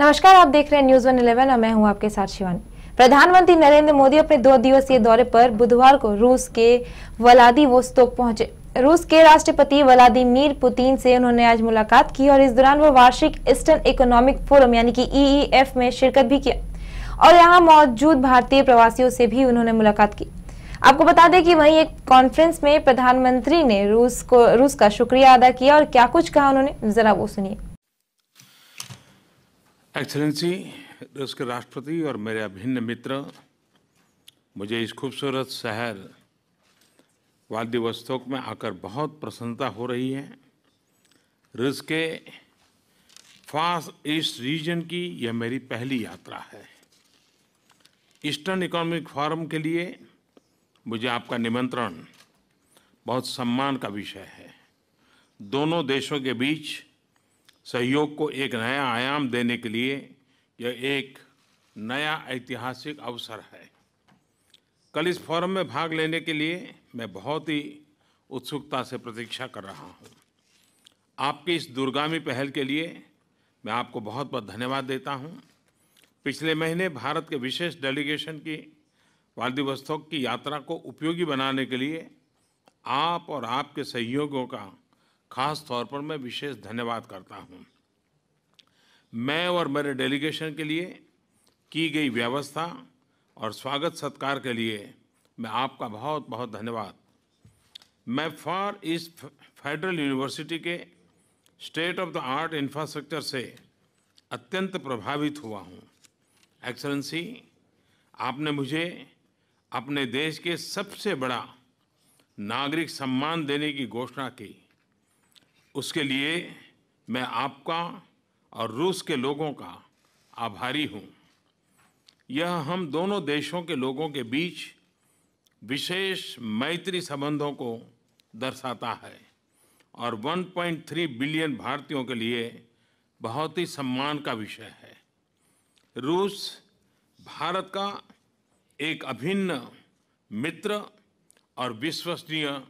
नमस्कार आप देख रहे हैं न्यूज वन इलेवन और मैं हूं आपके साथ शिवानी प्रधानमंत्री नरेंद्र मोदी अपने दो दिवसीय दौरे पर बुधवार को रूस के व्लादिवोस्तोक पहुंचे रूस के राष्ट्रपति व्लादिमीर पुतिन से उन्होंने आज मुलाकात की और इस दौरान वो वार्षिक ईस्टर्न इकोनॉमिक फोरम यानी कि ईईएफ e e में शिरकत भी किया और यहाँ मौजूद भारतीय प्रवासियों से भी उन्होंने मुलाकात की आपको बता दें कि वहीं एक कॉन्फ्रेंस में प्रधानमंत्री ने रूस को रूस का शुक्रिया अदा किया और क्या कुछ कहा उन्होंने जरा वो सुनिए एक्सलेंसी रूस के राष्ट्रपति और मेरे अभिन्न मित्र मुझे इस खूबसूरत शहर वाद्यवस्तोक में आकर बहुत प्रसन्नता हो रही है रूस के फास्ट ईस्ट रीजन की यह मेरी पहली यात्रा है ईस्टर्न इकोनॉमिक फोरम के लिए मुझे आपका निमंत्रण बहुत सम्मान का विषय है दोनों देशों के बीच सहयोग को एक नया आयाम देने के लिए यह एक नया ऐतिहासिक अवसर है कल इस फोरम में भाग लेने के लिए मैं बहुत ही उत्सुकता से प्रतीक्षा कर रहा हूँ आपकी इस दूरगामी पहल के लिए मैं आपको बहुत बहुत धन्यवाद देता हूँ पिछले महीने भारत के विशेष डेलीगेशन की व्लादिवोस्तोक की यात्रा को उपयोगी बनाने के लिए आप और आपके सहयोगों का खास तौर पर मैं विशेष धन्यवाद करता हूं। मैं और मेरे डेलीगेशन के लिए की गई व्यवस्था और स्वागत सत्कार के लिए मैं आपका बहुत बहुत धन्यवाद मैं फॉर ईस्ट फेडरल यूनिवर्सिटी के state of the art infrastructure से अत्यंत प्रभावित हुआ हूँ एक्सलेंसी आपने मुझे अपने देश के सबसे बड़ा नागरिक सम्मान देने की घोषणा की उसके लिए मैं आपका और रूस के लोगों का आभारी हूँ यह हम दोनों देशों के लोगों के बीच विशेष मैत्री संबंधों को दर्शाता है और 1.3 बिलियन भारतीयों के लिए बहुत ही सम्मान का विषय है रूस भारत का एक अभिन्न मित्र और विश्वसनीय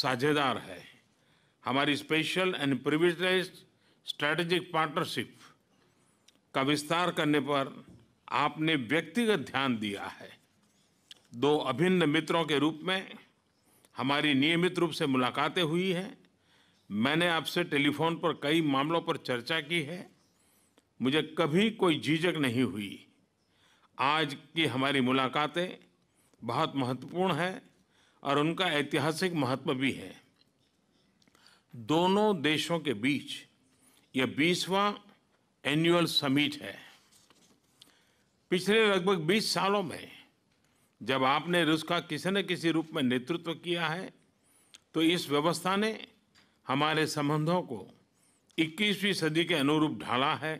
साझेदार है हमारी special and privileged strategic partnership का विस्तार करने पर आपने व्यक्तिगत ध्यान दिया है दो अभिन्न मित्रों के रूप में हमारी नियमित रूप से मुलाकातें हुई हैं मैंने आपसे टेलीफोन पर कई मामलों पर चर्चा की है मुझे कभी कोई झिझक नहीं हुई आज की हमारी मुलाकातें बहुत महत्वपूर्ण है और उनका ऐतिहासिक महत्व भी है दोनों देशों के बीच यह बीसवा एनुअल समिट है पिछले लगभग 20 सालों में जब आपने रूस का किसी न किसी रूप में नेतृत्व किया है तो इस व्यवस्था ने हमारे संबंधों को 21वीं सदी के अनुरूप ढाला है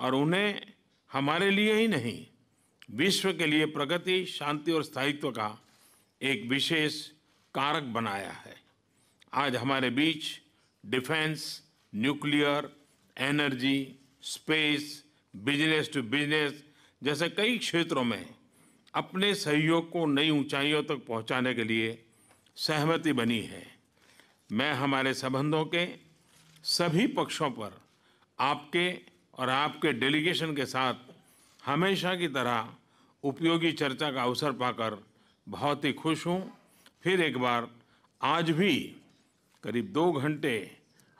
और उन्हें हमारे लिए ही नहीं विश्व के लिए प्रगति शांति और स्थायित्व का एक विशेष कारक बनाया है आज हमारे बीच defence nuclear energy space business to business जैसे कई क्षेत्रों में अपने सहयोग को नई ऊंचाइयों तक पहुंचाने के लिए सहमति बनी है मैं हमारे संबंधों के सभी पक्षों पर आपके और आपके डेलीगेशन के साथ हमेशा की तरह उपयोगी चर्चा का अवसर पाकर बहुत ही खुश हूँ फिर एक बार आज भी करीब दो घंटे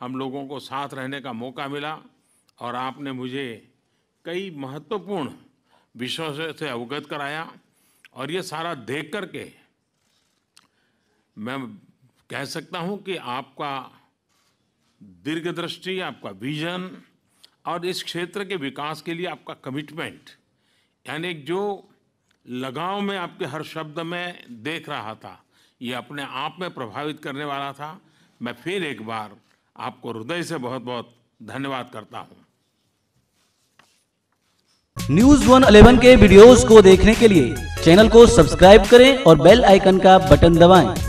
हम लोगों को साथ रहने का मौका मिला और आपने मुझे कई महत्वपूर्ण विषयों से अवगत कराया और ये सारा देख कर के मैं कह सकता हूँ कि आपका दीर्घदृष्टि आपका विजन और इस क्षेत्र के विकास के लिए आपका कमिटमेंट यानी जो लगाव में आपके हर शब्द में देख रहा था ये अपने आप में प्रभावित करने वाला था मैं फिर एक बार आपको हृदय से बहुत बहुत धन्यवाद करता हूं न्यूज वन अलेवन के वीडियोस को देखने के लिए चैनल को सब्सक्राइब करें और बेल आइकन का बटन दबाएं।